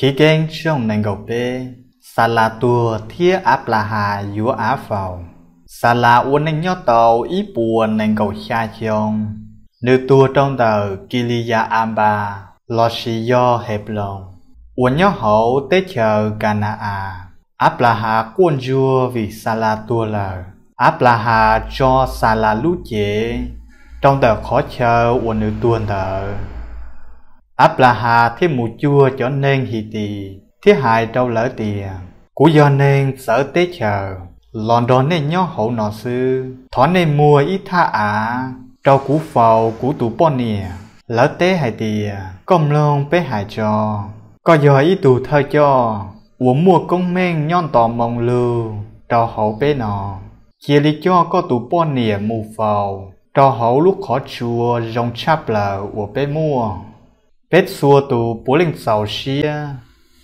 khi kênh trong nành gầu bê sa la tua thia áp la hà yu á phào sa la u nành nhó tàu ý buồn nành gầu xa chông nữ tua trong tờ kiliya amba lo si yo hẹp lòng u nhó hậu tế chờ cana à áp la hà quân vua vì sa la tua lờ áp la hà cho sa la lũ chế trong tờ khó chờ u nữ tuôn tờ áp là hà thế mù chua cho nên hì tì thế hại trâu lỡ tìa cú do nên sở tế chờ lòn đòn nên nhó hậu nọ sư thỏ nên mua ít tha à trâu cú phầu cú tù bò nìa lỡ tế hại tìa công lông bé hại cho có giờ ý tù thơ cho uống mua công men nhon tò mong lưu trâu hậu bé nọ chia lý cho có tù bò nìa mù phầu trâu hậu lúc khó chùa rong chắp là của bé mua เป็ดสัวตูปูลิงเสาเชีย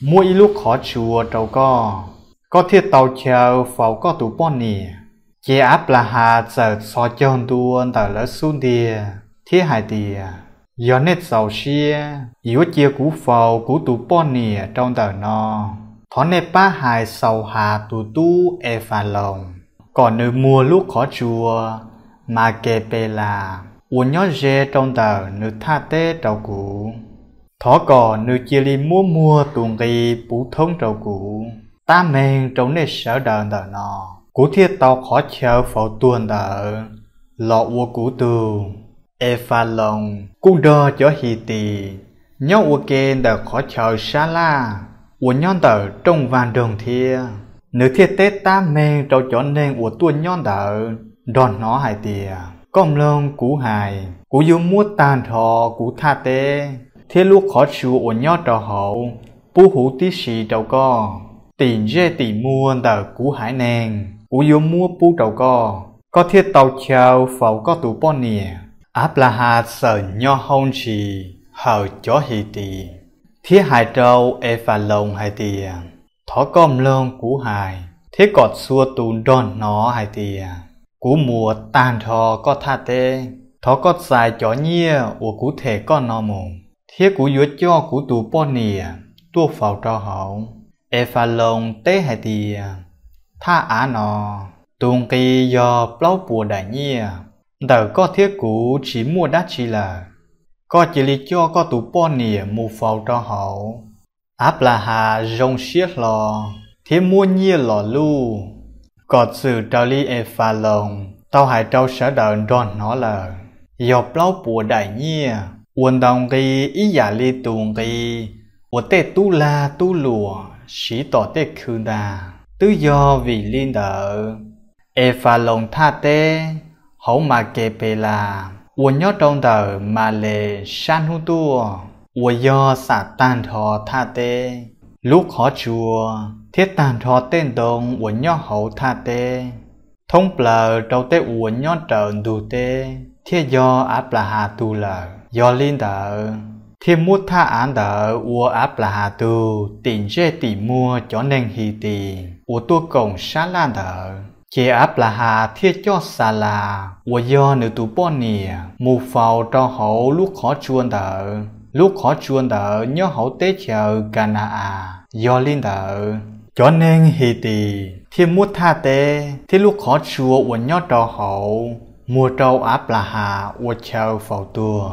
มัวอีลูกขอชัวเจ้าก็ก็เทียเตาเชียวเฝ้าก็ตูป้อนนี่เจ้าปลาหาเจอซอเจอนตัวแต่ละสุนเดียเทียหายเดียย้อนเน็ตเสาเชียอยู่เจียกูเฝ้ากูตูป้อนนี่เจ้าแต่นอถอนในป้าหายเสาหาตูตู้เอฟานลงก่อนเนื้อมัวลูกขอชัวมาเกเปลาอุญยอเจเจ้าแต่เนื้อท่าเต้เจ้ากู thỏ cò nữ chia li mua mua tuồng gì bú thông trầu cụ ta men trong nè sở đờn đờ nọ cụ thiết tàu khó chờ phẫu tuần đờ lọ ua cụ tù e pha lòng cụ đo cho hì tì nhau ua kê đờ khó chờ xa la ua nhon đờ trong vàng đồng thia nữ thiết tết ta men trầu cho nên ua tuần nhon đờ đòn nó hài tìa công lông cú hài cú yêu mua tàn thọ cú tha tê thế lúc khó chịu ổ nhót trò hậu bú hủ tí xì trầu co tỉnh dê tỉ mua tờ cú hải nàng cú yếu mua bú trầu co có thiết tàu chào phẩu có tủ bò nìa áp là hà sở nho hông chì hờ chó hì tì thế hải trâu e phà lồng hải tìa thó com lông cú hải thế cọt xua tù đòn nó hải tìa cú mùa tàn thò có tha tê thó có dài chó nhia của cú thể có nó mùng hiế của giữa cho của tù bò nìa tua phào trò hậu e pha lông tế hệ tìa tha á nò tuôn kỳ do plau bùa đại nhia đờ có thiết cũ chỉ mua đá chỉ là có chỉ lý cho có tù bò nìa mù phào cho họ áp là hà rong xiết lò thế mua nhia lò lu có sự trao lý e pha lông tao hãy trao sở đợn đòn nó là do plau bùa đại nhia vận động cái ý giả lê tuồng cái của tê tu la tu lùa sĩ tỏ tê khư đà tứ do vì liên đỡ e pha lồng tha tê hậu mà kê bê là quân nhó trong đời mà lệ san hú tua quân do xả tan thọ tha tê lúc khó chùa thiết tàn thọ tên đồng quân nhó hậu tha tê thông bờ trâu tế quân nhó trợn đù tê thiết do áp là hà tu lờ Yolinda thiên mua tha án đã ua áp là hà tu tỉnh dê tỉ mua cho nên hi tì ua tua cổng xa lan đã chế áp là hà thiết cho xa là ua do nữ tu bó nì mù phào cho hậu lúc khó chuôn đã lúc khó chuôn đã nhớ hậu tế chờ gana à Yolinda cho nên hi tì thiên mua tha tế thiết lúc khó chua ua nhớ cho hậu mua trâu áp là hà ua chờ phào tua